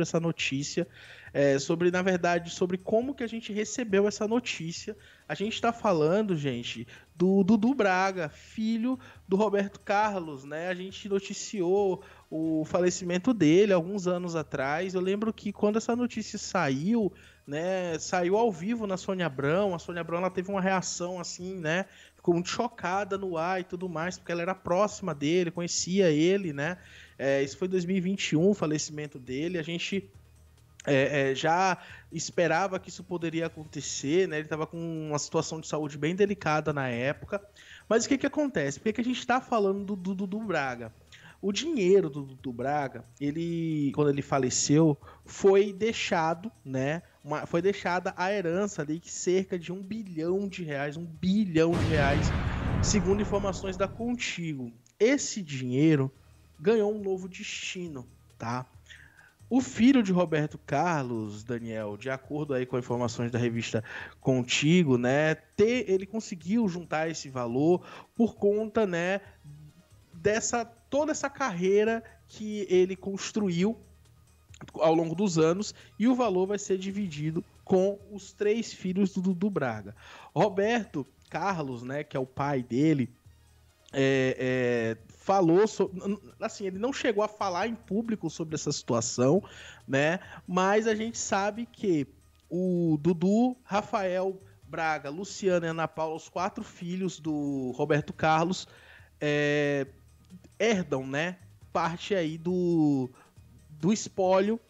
sobre essa notícia, é, sobre, na verdade, sobre como que a gente recebeu essa notícia. A gente está falando, gente, do Dudu Braga, filho do Roberto Carlos, né? A gente noticiou o falecimento dele alguns anos atrás. Eu lembro que quando essa notícia saiu, né, saiu ao vivo na Sônia Abrão. A Sônia Abrão ela teve uma reação assim, né, ficou muito chocada no ar e tudo mais, porque ela era próxima dele, conhecia ele, né? É, isso foi 2021, o falecimento dele. A gente é, é, já esperava que isso poderia acontecer, né? Ele estava com uma situação de saúde bem delicada na época. Mas o que, que acontece? Por que, que a gente está falando do Dudu Braga? O dinheiro do Dudu Braga, ele, quando ele faleceu, foi deixado, né? uma, foi deixada a herança ali que cerca de um bilhão de reais, um bilhão de reais, segundo informações da Contigo. Esse dinheiro ganhou um novo destino, tá? O filho de Roberto Carlos, Daniel, de acordo aí com informações da revista Contigo, né, ter, ele conseguiu juntar esse valor por conta, né, dessa toda essa carreira que ele construiu ao longo dos anos e o valor vai ser dividido com os três filhos do Dudu Braga. Roberto Carlos, né, que é o pai dele, é, é, falou sobre, assim, ele não chegou a falar em público sobre essa situação, né? Mas a gente sabe que o Dudu, Rafael Braga, Luciana e Ana Paula, os quatro filhos do Roberto Carlos, é, herdam, né? Parte aí do do espólio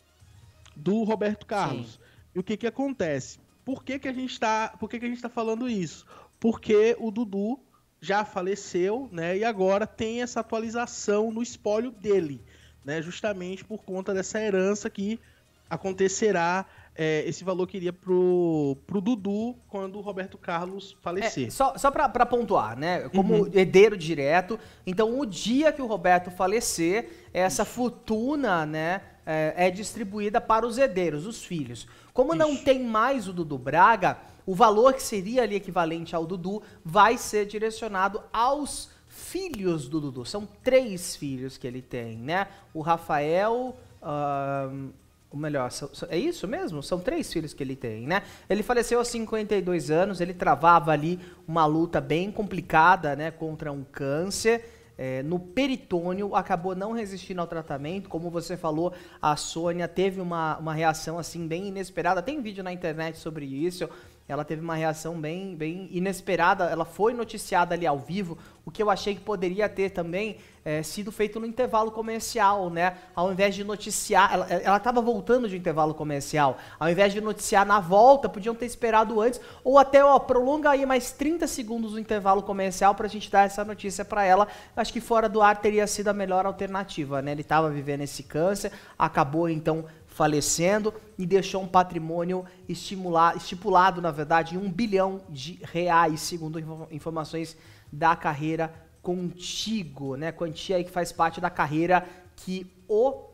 do Roberto Carlos. Sim. E o que que acontece? Por que que a gente está, por que que a gente tá falando isso? Porque o Dudu já faleceu, né? E agora tem essa atualização no espólio dele, né? Justamente por conta dessa herança que acontecerá é, esse valor que iria pro, pro Dudu quando o Roberto Carlos falecer. É, só só para pontuar, né? Como uhum. herdeiro direto, então o dia que o Roberto falecer, essa Isso. fortuna, né, é, é, distribuída para os herdeiros, os filhos. Como Isso. não tem mais o Dudu Braga, o valor que seria ali equivalente ao Dudu vai ser direcionado aos filhos do Dudu. São três filhos que ele tem, né? O Rafael. Uh ou melhor, é isso mesmo? São três filhos que ele tem, né? Ele faleceu aos 52 anos, ele travava ali uma luta bem complicada, né, contra um câncer. É, no peritônio, acabou não resistindo ao tratamento. Como você falou, a Sônia teve uma, uma reação assim bem inesperada. Tem vídeo na internet sobre isso ela teve uma reação bem, bem inesperada. Ela foi noticiada ali ao vivo, o que eu achei que poderia ter também é, sido feito no intervalo comercial, né? Ao invés de noticiar, ela é, estava voltando de um intervalo comercial. Ao invés de noticiar na volta, podiam ter esperado antes, ou até, ó, prolonga aí mais 30 segundos o intervalo comercial para a gente dar essa notícia para ela. Acho que fora do ar teria sido a melhor alternativa, né? Ele estava vivendo esse câncer, acabou então falecendo e deixou um patrimônio estipulado, na verdade, em um bilhão de reais, segundo informações da carreira Contigo, né? Quantia aí que faz parte da carreira que o uh,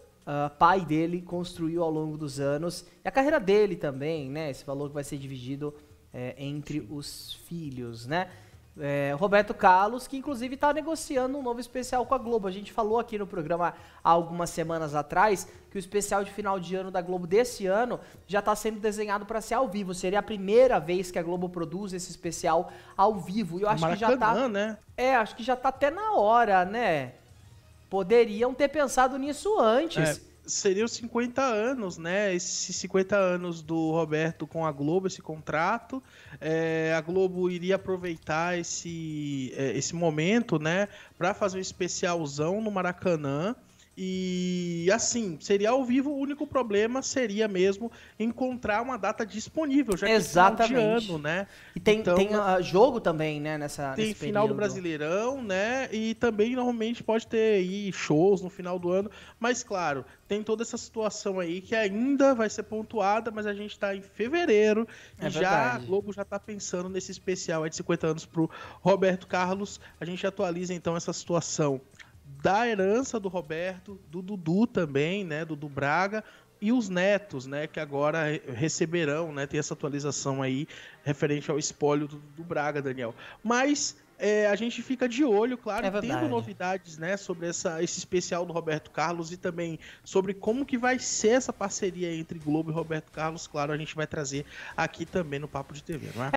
pai dele construiu ao longo dos anos e a carreira dele também, né? Esse valor que vai ser dividido é, entre os filhos, né? É, Roberto Carlos, que inclusive está negociando um novo especial com a Globo. A gente falou aqui no programa há algumas semanas atrás que o especial de final de ano da Globo desse ano já está sendo desenhado para ser ao vivo. Seria a primeira vez que a Globo produz esse especial ao vivo. E eu acho Maracanã, que já tá. Né? É, acho que já tá até na hora, né? Poderiam ter pensado nisso antes. É seriam 50 anos, né? Esses 50 anos do Roberto com a Globo, esse contrato. É, a Globo iria aproveitar esse, é, esse momento, né? Para fazer um especialzão no Maracanã. E assim, seria ao vivo, o único problema seria mesmo encontrar uma data disponível, já que é Exatamente. de ano, né? E tem, então, tem uh, jogo também, né, nessa Tem final período. do Brasileirão, né? E também normalmente pode ter aí, shows no final do ano, mas claro, tem toda essa situação aí que ainda vai ser pontuada, mas a gente está em fevereiro é e já a Globo já está pensando nesse especial de 50 anos pro Roberto Carlos. A gente atualiza então essa situação da herança do Roberto, do Dudu também, né, Dudu Braga, e os netos, né, que agora receberão, né, tem essa atualização aí referente ao espólio do, do Braga, Daniel. Mas é, a gente fica de olho, claro, é tendo novidades, né, sobre essa, esse especial do Roberto Carlos e também sobre como que vai ser essa parceria entre Globo e Roberto Carlos, claro, a gente vai trazer aqui também no Papo de TV, não é?